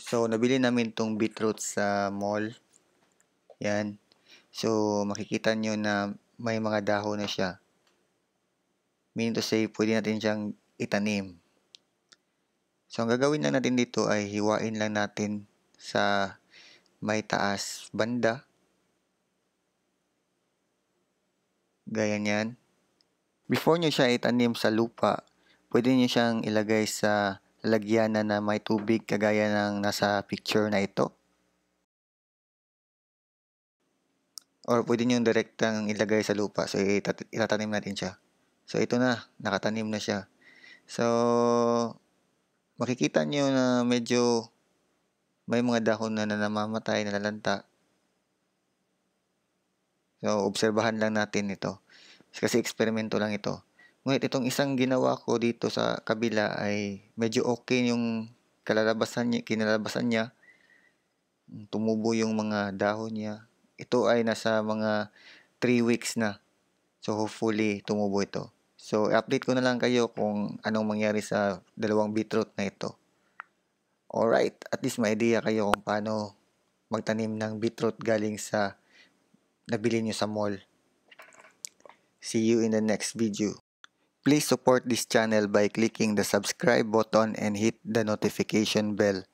So, nabili namin tong beetroot sa mall. Yan. So, makikita nyo na may mga dahon na siya. Meaning to say, pwede natin siyang itanim. So, ang gagawin lang natin dito ay hiwain lang natin sa may taas banda. Gaya niyan. Before nyo siya itanim sa lupa, pwede nyo siyang ilagay sa lagyan na may tubig kagaya ng nasa picture na ito. Or pwede nyo direktang ilagay sa lupa. So itatanim natin siya. So ito na, nakatanim na siya. So makikita nyo na medyo may mga dahon na namamatay, nalalanta. So obserbahan lang natin ito. Kasi eksperimento lang ito. Ngunit itong isang ginawa ko dito sa kabila ay medyo okay yung kalalabasan niya, kinalabasan niya. Tumubo yung mga dahon niya. Ito ay nasa mga 3 weeks na. So hopefully tumubo ito. So update ko na lang kayo kung anong mangyari sa dalawang beetroot na ito. Alright, at least may idea kayo kung paano magtanim ng beetroot galing sa nabili nyo sa mall. See you in the next video. Please support this channel by clicking the subscribe button and hit the notification bell